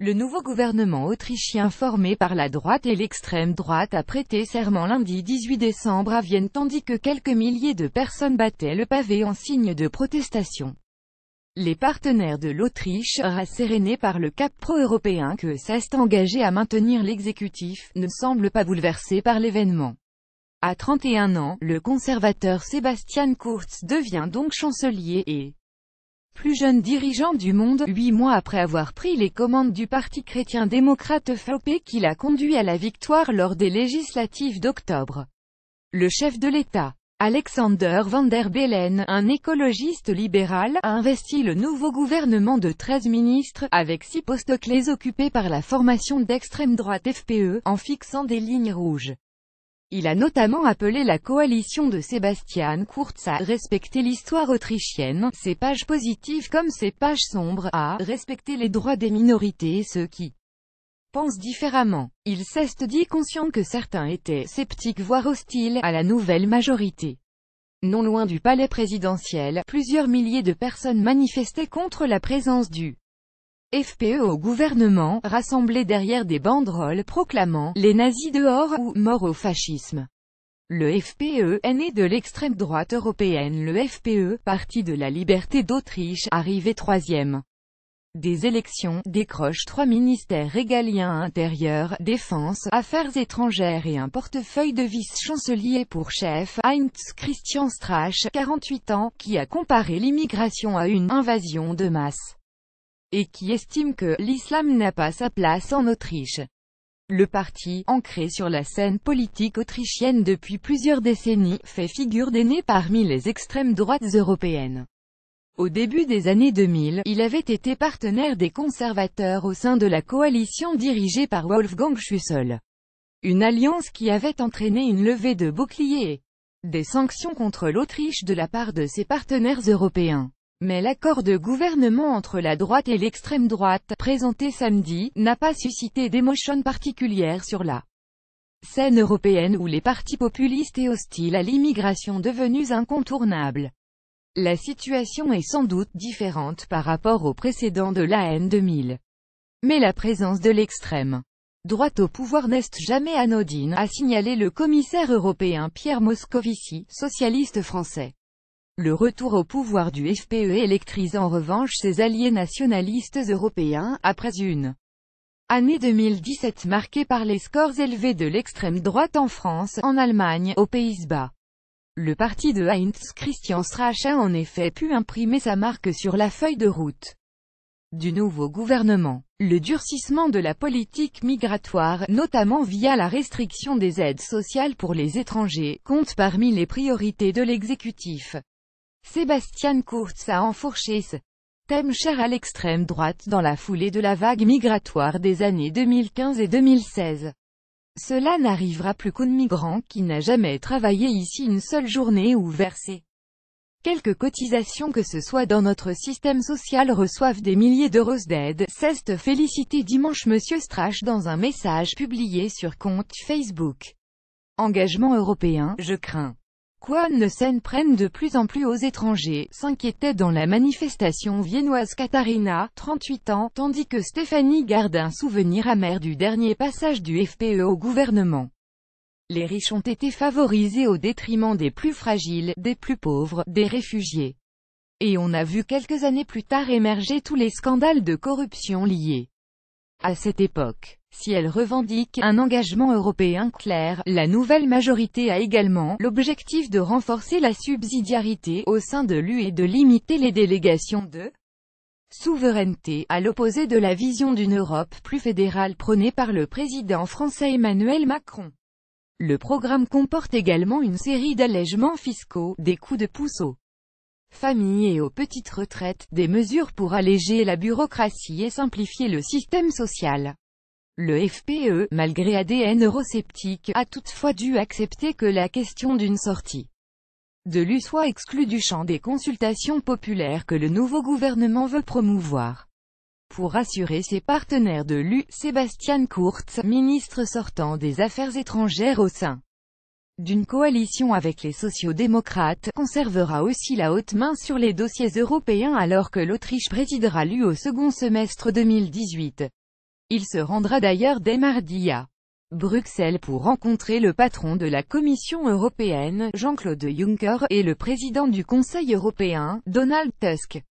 Le nouveau gouvernement autrichien formé par la droite et l'extrême droite a prêté serment lundi 18 décembre à Vienne tandis que quelques milliers de personnes battaient le pavé en signe de protestation. Les partenaires de l'Autriche, rassérénés par le cap pro-européen que s'est engagé à maintenir l'exécutif, ne semblent pas bouleversés par l'événement. À 31 ans, le conservateur Sébastien Kurz devient donc chancelier et plus jeune dirigeant du monde, huit mois après avoir pris les commandes du parti chrétien-démocrate FOP qui l'a conduit à la victoire lors des législatives d'octobre. Le chef de l'État, Alexander van der Bellen, un écologiste libéral, a investi le nouveau gouvernement de 13 ministres, avec six postes clés occupés par la formation d'extrême droite FPE, en fixant des lignes rouges. Il a notamment appelé la coalition de Sébastien Kurz à « respecter l'histoire autrichienne, ses pages positives comme ses pages sombres, à « respecter les droits des minorités et ceux qui pensent différemment ». Il s'est dit conscient que certains étaient « sceptiques voire hostiles » à la nouvelle majorité. Non loin du palais présidentiel, plusieurs milliers de personnes manifestaient contre la présence du FPE au gouvernement, rassemblé derrière des banderoles proclamant « les nazis dehors » ou « mort au fascisme ». Le FPE est né de l'extrême droite européenne. Le FPE, Parti de la liberté d'Autriche, arrivé troisième des élections, décrochent trois ministères régaliens intérieur, défense, affaires étrangères et un portefeuille de vice-chancelier pour chef, Heinz Christian Strache, 48 ans, qui a comparé l'immigration à une « invasion de masse » et qui estime que l'islam n'a pas sa place en Autriche. Le parti, ancré sur la scène politique autrichienne depuis plusieurs décennies, fait figure d'aîné parmi les extrêmes droites européennes. Au début des années 2000, il avait été partenaire des conservateurs au sein de la coalition dirigée par Wolfgang Schüssel. Une alliance qui avait entraîné une levée de boucliers et des sanctions contre l'Autriche de la part de ses partenaires européens. Mais l'accord de gouvernement entre la droite et l'extrême droite, présenté samedi, n'a pas suscité d'émotion particulière sur la scène européenne où les partis populistes et hostiles à l'immigration devenus incontournables. La situation est sans doute différente par rapport au précédent de la 2000. Mais la présence de l'extrême droite au pouvoir n'est jamais anodine, a signalé le commissaire européen Pierre Moscovici, socialiste français. Le retour au pouvoir du FPE électrise en revanche ses alliés nationalistes européens, après une année 2017 marquée par les scores élevés de l'extrême droite en France, en Allemagne, aux Pays-Bas. Le parti de Heinz Christian Strache a en effet pu imprimer sa marque sur la feuille de route du nouveau gouvernement. Le durcissement de la politique migratoire, notamment via la restriction des aides sociales pour les étrangers, compte parmi les priorités de l'exécutif. Sébastien Kurz a enfourché ce thème cher à l'extrême droite dans la foulée de la vague migratoire des années 2015 et 2016. Cela n'arrivera plus qu'au migrant qui n'a jamais travaillé ici une seule journée ou versé quelques cotisations que ce soit dans notre système social reçoivent des milliers d'euros d'aide. Ceste félicité dimanche Monsieur Strache dans un message publié sur compte Facebook. Engagement européen, je crains ne Sen prennent de plus en plus aux étrangers, s'inquiétait dans la manifestation viennoise Katharina, 38 ans, tandis que Stéphanie garde un souvenir amer du dernier passage du FPE au gouvernement. Les riches ont été favorisés au détriment des plus fragiles, des plus pauvres, des réfugiés. Et on a vu quelques années plus tard émerger tous les scandales de corruption liés à cette époque, si elle revendique un engagement européen clair, la nouvelle majorité a également l'objectif de renforcer la subsidiarité au sein de l'UE et de limiter les délégations de souveraineté, à l'opposé de la vision d'une Europe plus fédérale prônée par le président français Emmanuel Macron. Le programme comporte également une série d'allègements fiscaux, des coups de pouce famille et aux petites retraites, des mesures pour alléger la bureaucratie et simplifier le système social. Le FPE, malgré ADN eurosceptique, a toutefois dû accepter que la question d'une sortie de l'U soit exclue du champ des consultations populaires que le nouveau gouvernement veut promouvoir. Pour rassurer ses partenaires de l'U, Sébastien Kurz, ministre sortant des Affaires étrangères au sein d'une coalition avec les sociaux-démocrates, conservera aussi la haute main sur les dossiers européens alors que l'Autriche présidera l'UE au second semestre 2018. Il se rendra d'ailleurs dès mardi à Bruxelles pour rencontrer le patron de la Commission européenne, Jean-Claude Juncker, et le président du Conseil européen, Donald Tusk.